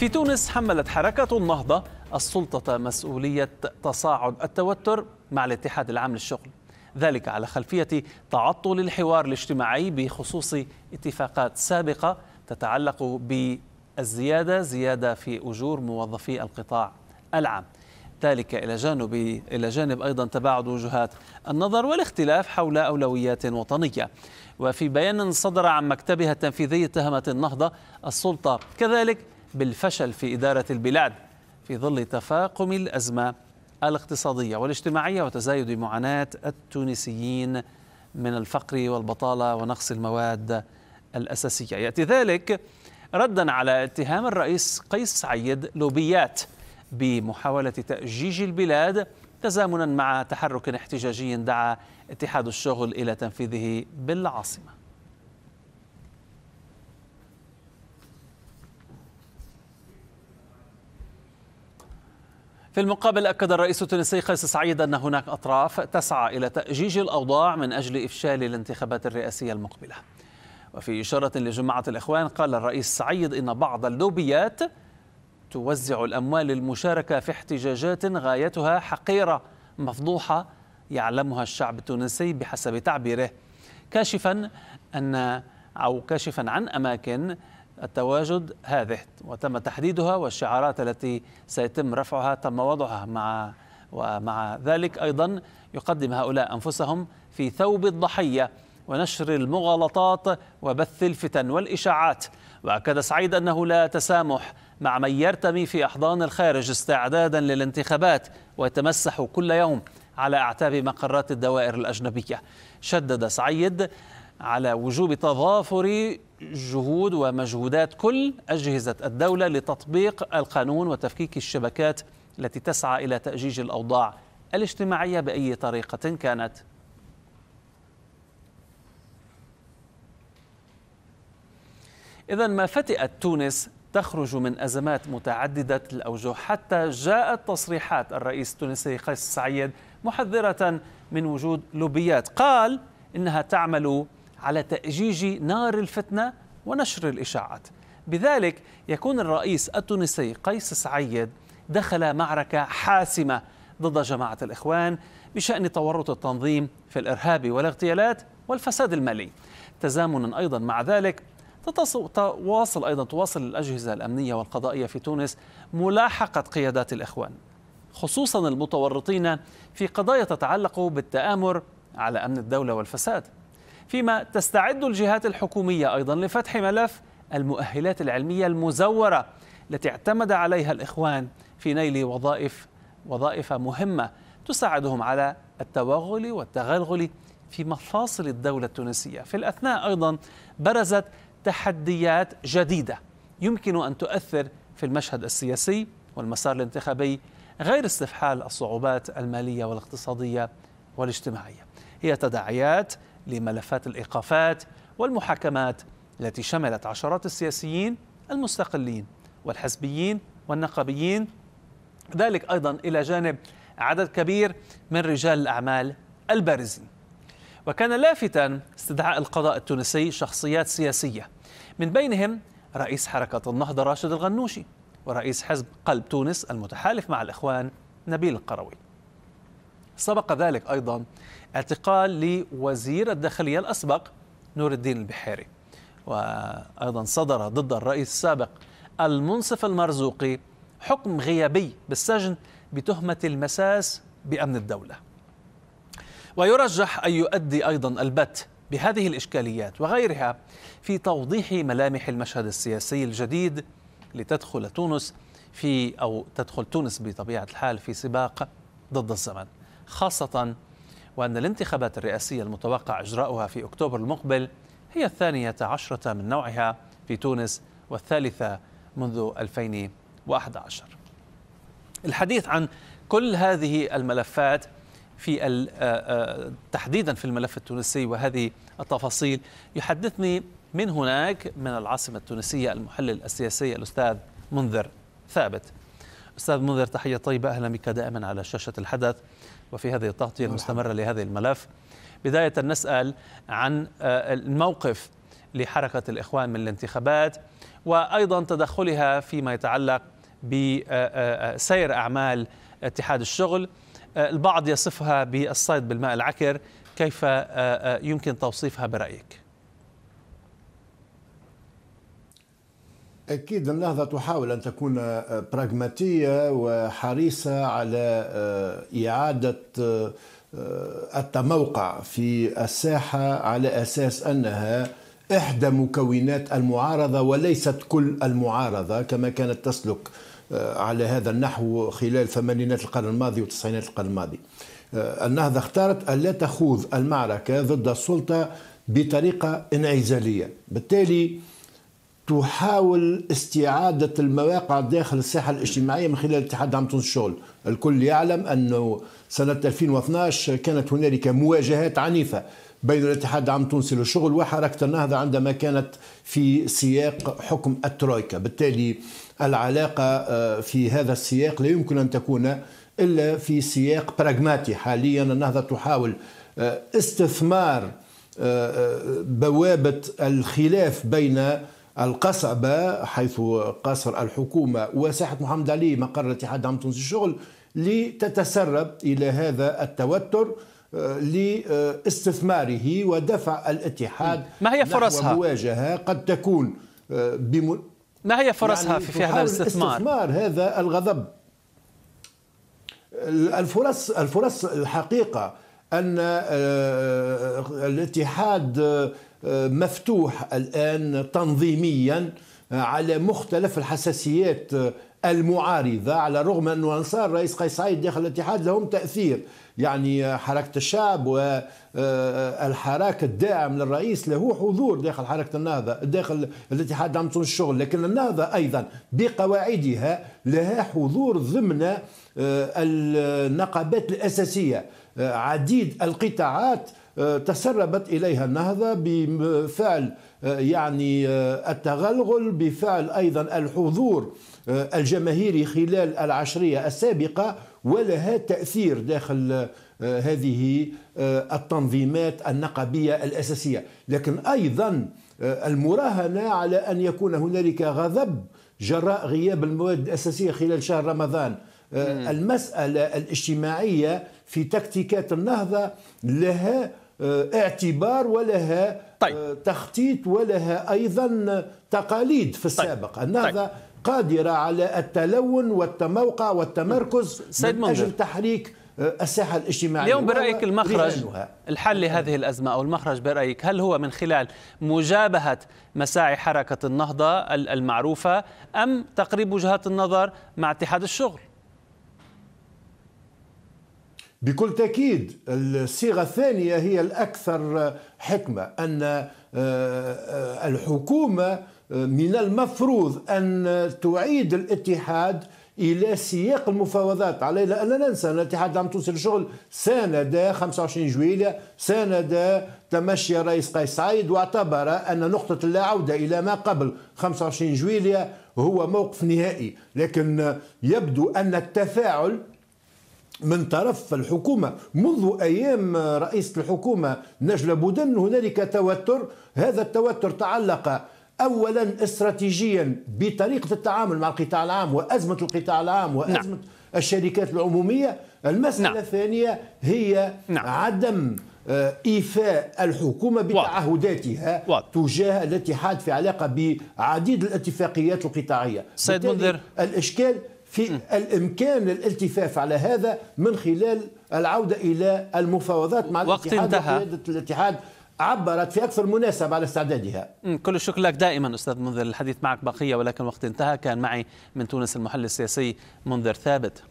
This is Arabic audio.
في تونس حملت حركة النهضة السلطة مسؤولية تصاعد التوتر مع الاتحاد العام للشغل ذلك على خلفية تعطل الحوار الاجتماعي بخصوص اتفاقات سابقة تتعلق بالزيادة زيادة في أجور موظفي القطاع العام ذلك إلى جانب إلى جانب أيضا تباعد وجهات النظر والاختلاف حول أولويات وطنية وفي بيان صدر عن مكتبها التنفيذي اتهمت النهضة السلطة كذلك بالفشل في إدارة البلاد في ظل تفاقم الأزمة الاقتصادية والاجتماعية وتزايد معاناة التونسيين من الفقر والبطالة ونقص المواد الأساسية يأتي ذلك ردا على اتهام الرئيس قيس سعيد لوبيات بمحاولة تأجيج البلاد تزامنا مع تحرك احتجاجي دعا اتحاد الشغل إلى تنفيذه بالعاصمة في المقابل أكد الرئيس التونسي قيس سعيد أن هناك أطراف تسعى إلى تأجيج الأوضاع من أجل إفشال الانتخابات الرئاسية المقبلة وفي إشارة لجماعة الإخوان قال الرئيس سعيد إن بعض اللوبيات توزع الأموال للمشاركة في احتجاجات غايتها حقيرة مفضوحة يعلمها الشعب التونسي بحسب تعبيره كاشفا أن أو كاشفا عن أماكن التواجد هذه وتم تحديدها والشعارات التي سيتم رفعها تم وضعها مع ومع ذلك أيضا يقدم هؤلاء أنفسهم في ثوب الضحية ونشر المغالطات وبث الفتن والإشاعات وأكد سعيد أنه لا تسامح مع من يرتمي في أحضان الخارج استعدادا للانتخابات ويتمسح كل يوم على أعتاب مقرات الدوائر الأجنبية شدد سعيد على وجوب تضافر جهود ومجهودات كل أجهزة الدولة لتطبيق القانون وتفكيك الشبكات التي تسعى إلى تأجيج الأوضاع الاجتماعية بأي طريقة كانت إذا ما فتئت تونس تخرج من أزمات متعددة الأوجه حتى جاءت تصريحات الرئيس التونسي قيس سعيد محذرة من وجود لوبيات قال إنها تعمل على تأجيج نار الفتنة ونشر الإشاعات بذلك يكون الرئيس التونسي قيس سعيد دخل معركة حاسمة ضد جماعة الإخوان بشأن تورط التنظيم في الإرهاب والاغتيالات والفساد المالي تزامنا أيضا مع ذلك تواصل أيضا تواصل الأجهزة الأمنية والقضائية في تونس ملاحقة قيادات الإخوان خصوصا المتورطين في قضايا تتعلق بالتآمر على أمن الدولة والفساد فيما تستعد الجهات الحكومية أيضا لفتح ملف المؤهلات العلمية المزورة التي اعتمد عليها الإخوان في نيل وظائف وظائف مهمة تساعدهم على التوغل والتغلغل في مفاصل الدولة التونسية في الأثناء أيضا برزت تحديات جديدة يمكن أن تؤثر في المشهد السياسي والمسار الانتخابي غير استفحال الصعوبات المالية والاقتصادية والاجتماعية هي تداعيات لملفات الايقافات والمحاكمات التي شملت عشرات السياسيين المستقلين والحزبيين والنقابيين ذلك ايضا الى جانب عدد كبير من رجال الاعمال البارزين وكان لافتا استدعاء القضاء التونسي شخصيات سياسيه من بينهم رئيس حركه النهضه راشد الغنوشي ورئيس حزب قلب تونس المتحالف مع الاخوان نبيل القروي سبق ذلك أيضا اعتقال لوزير الداخلية الأسبق نور الدين البحيري وأيضا صدر ضد الرئيس السابق المنصف المرزوقي حكم غيابي بالسجن بتهمة المساس بأمن الدولة ويرجح أن يؤدي أيضا البت بهذه الإشكاليات وغيرها في توضيح ملامح المشهد السياسي الجديد لتدخل تونس في أو تدخل تونس بطبيعة الحال في سباق ضد الزمن خاصة وأن الانتخابات الرئاسية المتوقع إجراؤها في أكتوبر المقبل هي الثانية عشرة من نوعها في تونس والثالثة منذ 2011 الحديث عن كل هذه الملفات في آه، آه، تحديدا في الملف التونسي وهذه التفاصيل يحدثني من هناك من العاصمة التونسية المحلل السياسي الأستاذ منذر ثابت أستاذ منذر تحية طيبة أهلا بك دائما على شاشة الحدث وفي هذه التغطية نعم. المستمرة لهذا الملف بداية نسأل عن آه، الموقف لحركة الإخوان من الانتخابات وأيضا تدخلها فيما يتعلق بسير آه، آه، أعمال اتحاد الشغل البعض يصفها بالصيد بالماء العكر كيف يمكن توصيفها برأيك؟ أكيد النهضة تحاول أن تكون براغماتية وحريصة على آه، إعادة آه، التموقع في الساحة على أساس أنها إحدى مكونات المعارضة وليست كل المعارضة كما كانت تسلك آه، على هذا النحو خلال ثمانينات القرن الماضي وتسعينات القرن الماضي النهضة اختارت ألا تخوض المعركة ضد السلطة بطريقة انعزالية بالتالي تحاول استعادة المواقع داخل الساحة الاجتماعية من خلال اتحاد عام تونس الشغل الكل يعلم أنه سنة 2012 كانت هنالك مواجهات عنيفة بين الاتحاد العام التونسي للشغل وحركة النهضة عندما كانت في سياق حكم الترويكا بالتالي العلاقة آه، في هذا السياق لا يمكن أن تكون إلا في سياق براغماتي حاليا النهضة تحاول آه، استثمار آه، بوابة الخلاف بين القصبة حيث قصر الحكومة وساحة محمد علي مقر الاتحاد عام تونس الشغل لتتسرب إلى هذا التوتر آه، لاستثماره ودفع الاتحاد ما هي فرصها؟ مواجهة قد تكون آه، بم... ما هي فرصها يعني في هذا الاستثمار؟ استثمار هذا الغضب الفرص الفرص الحقيقة أن آه، الاتحاد مفتوح الآن تنظيميا آه، على مختلف الحساسيات آه، المعارضة على الرغم أن أنصار رئيس قيس سعيد داخل الاتحاد لهم تأثير يعني آه، حركة الشعب والحراك الداعم للرئيس له حضور داخل حركة النهضة داخل الاتحاد دعم الشغل لكن النهضة أيضا بقواعدها لها حضور ضمن النقابات الأساسية عديد القطاعات آه، تسربت اليها النهضه بفعل آه، يعني آه، التغلغل بفعل ايضا الحضور الجماهيري خلال العشريه السابقه ولها تاثير داخل هذه التنظيمات النقبيه الاساسيه لكن ايضا المراهنه على ان يكون هنالك غضب جراء غياب المواد الاساسيه خلال شهر رمضان المساله الاجتماعيه في تكتيكات النهضه لها آه، اعتبار ولها آه، طيب. تخطيط ولها أيضا تقاليد في طيب. السابق طيب. النهضة طيب. قادرة على التلون والتموقع والتمركز سيد من أجل تحريك آه، الساحة الاجتماعية اليوم برأيك المخرج الحل لهذه الأزمة أو المخرج برأيك هل هو من خلال مجابهة مساعي حركة النهضة المعروفة أم تقريب وجهات النظر مع اتحاد الشغل؟ بكل تأكيد الصيغة الثانية هي الأكثر حكمة أن آه، آه، الحكومة آه، من المفروض أن تعيد الاتحاد الى سياق المفاوضات علينا ان لا ننسى ان الاتحاد عم توصل شغل ساند 25 جويلية ساند تمشي رئيس قيس سعيد واعتبر ان نقطه اللا عوده الى ما قبل 25 جويلية هو موقف نهائي لكن يبدو ان التفاعل من طرف الحكومة منذ أيام رئيس الحكومة نجلة بودن هنالك توتر هذا التوتر تعلق أولا استراتيجيا بطريقة التعامل مع القطاع العام وأزمة القطاع العام نعم. وأزمة نعم. الشركات العمومية المسألة نعم. الثانية هي نعم. عدم آه، ايفاء الحكومه بتعهداتها واضح. تجاه الاتحاد في علاقه بعديد الاتفاقيات القطاعيه سيد منذر الاشكال في الامكان الالتفاف على هذا من خلال العوده الى المفاوضات مع وقت الاتحاد انتهى. وقياده الاتحاد عبرت في اكثر مناسبه على استعدادها. كل الشكر لك دائما استاذ منذر الحديث معك بقيه ولكن وقت انتهى كان معي من تونس المحلل السياسي منذر ثابت.